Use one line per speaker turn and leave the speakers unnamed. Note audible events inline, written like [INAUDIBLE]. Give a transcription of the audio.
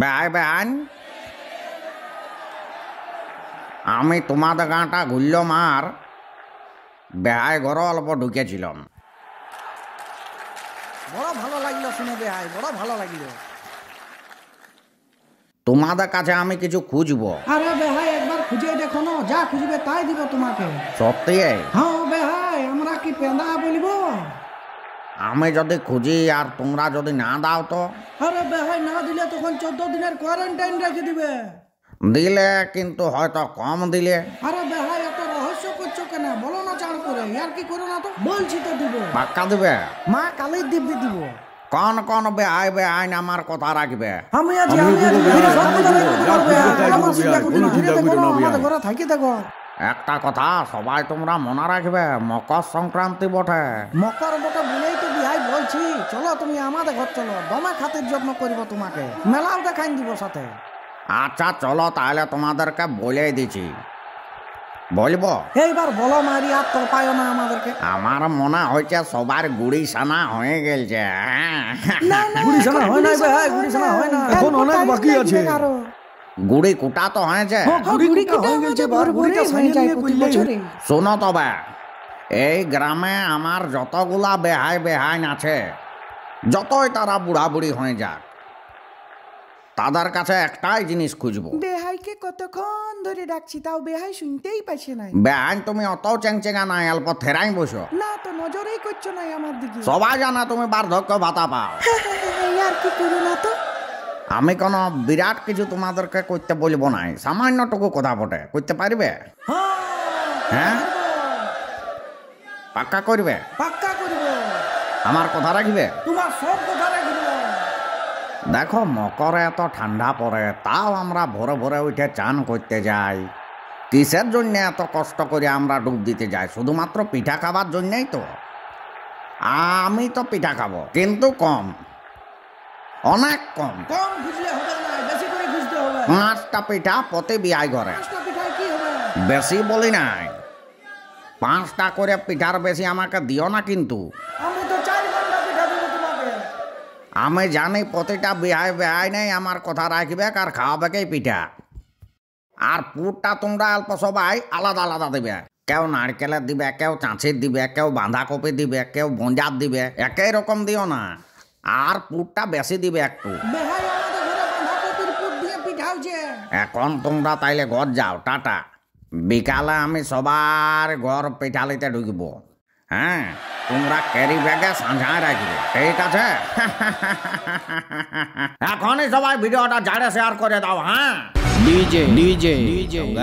বেআই বেআইন আমি তোমাদের গাঁটা ঘুরলাম আর বেহায় ঘর অল্প ঢুকেছিলাম
বড় ভালো লাগলো শুনে বেহাই বড় ভালো লাগলো
তোমাদের কাছে আমি কিছু খুঁজব
আরে বেহাই একবার খুঁজে দেখো না যা খুঁজবে তাই দিব তোমাকে সত্যি হ্যাঁ বেহাই আমরা কি পেঁদা বলবো
আমি যদি খুঁজি আর তোমরা যদি না দাও তো
আরে বেহাই না দিলে তখন চোদ্দ দিনের কোয়ারেন্টাইন রেখে দিবে
দিলে কিন্তু হয়তো কম দিলে
আরে বেহাই এত রহস্য করছো কেন বলো না চার করে আর কি করো না তো বলছি তো দিব পাক্কা দিবে মা কালই দিবে দিব
কন কন বে আইবে আইন আমার কথা রাখবে
আমি আজ আমি আজ সব কথা রাখবে আমার চিন্তা করো না ঘরে থাকি দেখো
একটা কথা সবাই তোমরা মনে রাখবে মকর সংক্রান্তি বটে
মকর বটে বলেই তো বিহাই বলছি চলো তুমি আমাদের ঘর চলো দমে খাতির যত্ন করিব তোমাকে মেলাও দেখাই দিব সাথে
আচ্ছা চলো তাহলে তোমাদেরকে বলে দিছি বলবো এইবার বলো মারি আর তোপায় না আমাদেরকে আমার মনে হয়েছে সবার গুড়ি সানা হয়ে গেলছে হ্যাঁ। গুড়ি সানা হয় না গুড়ি সানা হয় না এখন অনেক বাকি আছে গুড়ি কুটা তো হয়েছে হ্যাঁ, হ্যাঁ, শোনো তবে এই গ্রামে আমার যতগুলা বেহাই বেহাইন আছে যতই তারা বুড়াবুড়ি হয়ে যাক তাদের কাছে একটাই জিনিস খুঁজবো
বেহাইকে কতক্ষণ ধরে ডাকছি তাও বেহাই শুনতেই পাচ্ছে না
বেহাই তুমি অত চেঙ্গা নাই অল্প থেরাই বসো
না তো নজরেই করছো না আমার দিকে সবাই
জানা তুমি বার্ধক্য ভাতা পাও
হ্যাঁ, আর কি করো না তো
আমি কোনো বিরাট কিছু তোমাদেরকে করতে বলবো নাই সামান্যটুকু কথা বটে করতে পারবে হ্যাঁ পাক্কা করবে
পাক্কা করবে
আমার কথা রাখবে
তোমার সব কথা রাখবে
দেখো মকরে এত ঠান্ডা পড়ে তাও আমরা ভোরে ভোরে উঠে চান করতে যাই কিসের জন্য এত কষ্ট করে আমরা ডুব দিতে যাই শুধুমাত্র পিঠা খাবার জন্যেই তো আমি তো পিঠা খাবো কিন্তু কম অনেক কম
কম খুঁজলে হবে না বেশি করে খুঁজতে হবে পাঁচটা
পিঠা পতে বিয়াই করে বেশি বলি নাই পাঁচটা করে পিঠার বেশি আমাকে দিও না কিন্তু আমি জানি প্রতিটা বিহাই বেহাই নেই আমার কথা রাখবে আর খাওয়াবে পিঠা আর পুরটা তোমরা অল্প সবাই আলাদা আলাদা দেবে কেউ নারকেলের দিবে কেউ চাঁচির দিবে কেউ বাঁধাকপি দিবে কেউ ভঞ্জার দিবে একই রকম দিও না আর পুরটা বেশি দিবে একটু এখন তোমরা তাইলে ঘর যাও টাটা বিকালে আমি সবার ঘর পিঠালিতে ঢুকব হ্যাঁ তোমরা ক্যারি ব্যাগে সাঁঝায় রাখবে ঠিক আছে [LAUGHS] এখনই সবাই ভিডিওটা
জাড়ে শেয়ার করে দাও হ্যাঁ ডিজে